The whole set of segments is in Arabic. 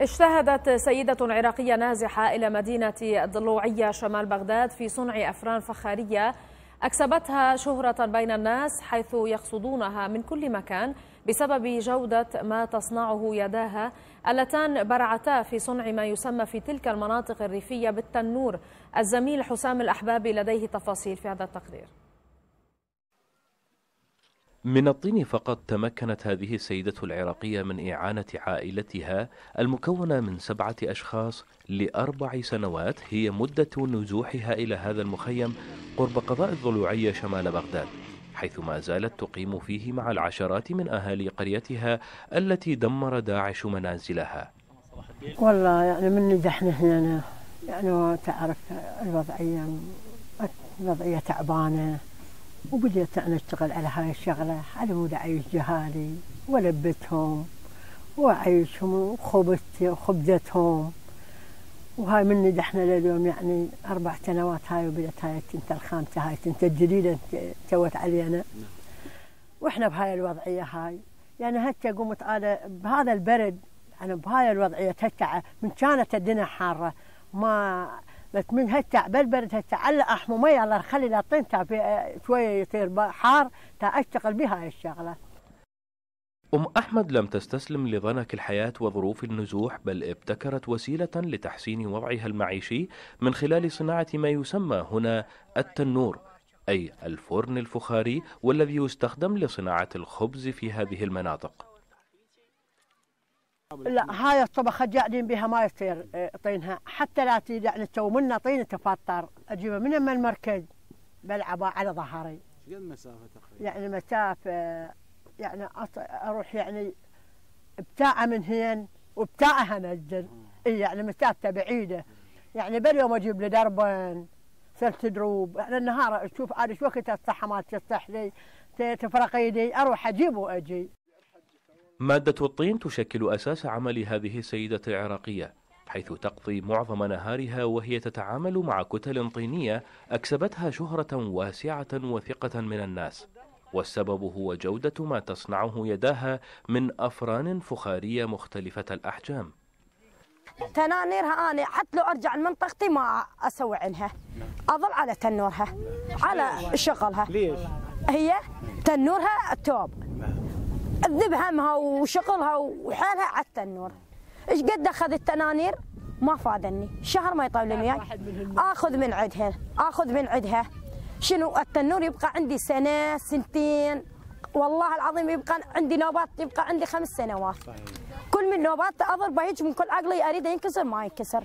اجتهدت سيدة عراقية نازحة إلى مدينة الضلوعية شمال بغداد في صنع أفران فخارية أكسبتها شهرة بين الناس حيث يقصدونها من كل مكان بسبب جودة ما تصنعه يداها اللتان برعتا في صنع ما يسمى في تلك المناطق الريفية بالتنور الزميل حسام الأحبابي لديه تفاصيل في هذا التقرير من الطين فقط تمكنت هذه السيدة العراقية من إعانة عائلتها المكونة من سبعة أشخاص لأربع سنوات هي مدة نزوحها إلى هذا المخيم قرب قضاء الضلوعية شمال بغداد حيث ما زالت تقيم فيه مع العشرات من أهالي قريتها التي دمر داعش منازلها والله يعني من نجحنا هنا يعني, يعني تعرف الوضعية الوضعية تعبانة وبديت أنا أشتغل على هاي الشغلة على مود أعيش جهالي ولبتهم وأعيشهم وخبزتي وخبزتهم وهاي من دحنا لليوم يعني أربع سنوات هاي وبدت هاي التنتة الخامسة هاي التنتة الجديدة توت علينا نعم. وإحنا بهاي الوضعية هاي يعني هسه قمت أنا بهذا البرد أنا يعني بهاي الوضعية هسه من كانت الدنيا حارة ما لك من هتا عبال برد هسه على حمومي الله يخلي لطين تاع آه، شويه يصير حار تاع اشتغل بها الشغله أم أحمد لم تستسلم لضنك الحياة وظروف النزوح بل ابتكرت وسيلة لتحسين وضعها المعيشي من خلال صناعة ما يسمى هنا التنور أي الفرن الفخاري والذي يستخدم لصناعة الخبز في هذه المناطق لا هاي الطبخه قاعدين بها ما يصير إيه، طينها حتى لا تيجي يعني تو منها طين تفطر اجيبها من المركز بلعبها على ظهري. شقد المسافه تقريبا؟ يعني مسافه يعني اروح يعني بتاعه من هين وبتاعه انزل اي يعني مسافته بعيده يعني باليوم اجيب لي دربن ثلاث دروب يعني النهار اشوف عاد ايش وقت الصحه ما تصح لي تفرق ايدي اروح اجيب واجي. مادة الطين تشكل أساس عمل هذه السيدة العراقية حيث تقضي معظم نهارها وهي تتعامل مع كتل طينية أكسبتها شهرة واسعة وثقة من الناس والسبب هو جودة ما تصنعه يداها من أفران فخارية مختلفة الأحجام تنانيرها أنا حتى لو أرجع لمنطقتي ما أسوي عنها أظل على تنورها على شغلها هي تنورها التوب بهمها وشغلها وحالها على التنور ايش قد اخذ التنانير ما فادني شهر ما يطولون وياي اخذ من عندها اخذ من عندها شنو التنور يبقى عندي سنه سنتين والله العظيم يبقى عندي نوبات يبقى عندي خمس سنوات صحيح. طيب. كل من نوبات اضربه هيك من كل عقلي اريده ينكسر ما ينكسر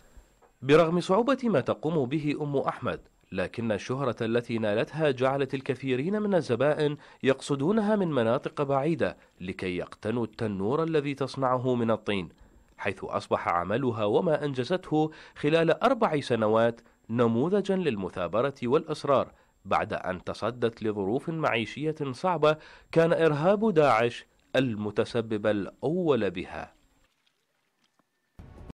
برغم صعوبة ما تقوم به أم أحمد لكن الشهرة التي نالتها جعلت الكثيرين من الزبائن يقصدونها من مناطق بعيدة لكي يقتنوا التنور الذي تصنعه من الطين حيث أصبح عملها وما أنجزته خلال أربع سنوات نموذجا للمثابرة والإصرار بعد أن تصدت لظروف معيشية صعبة كان إرهاب داعش المتسبب الأول بها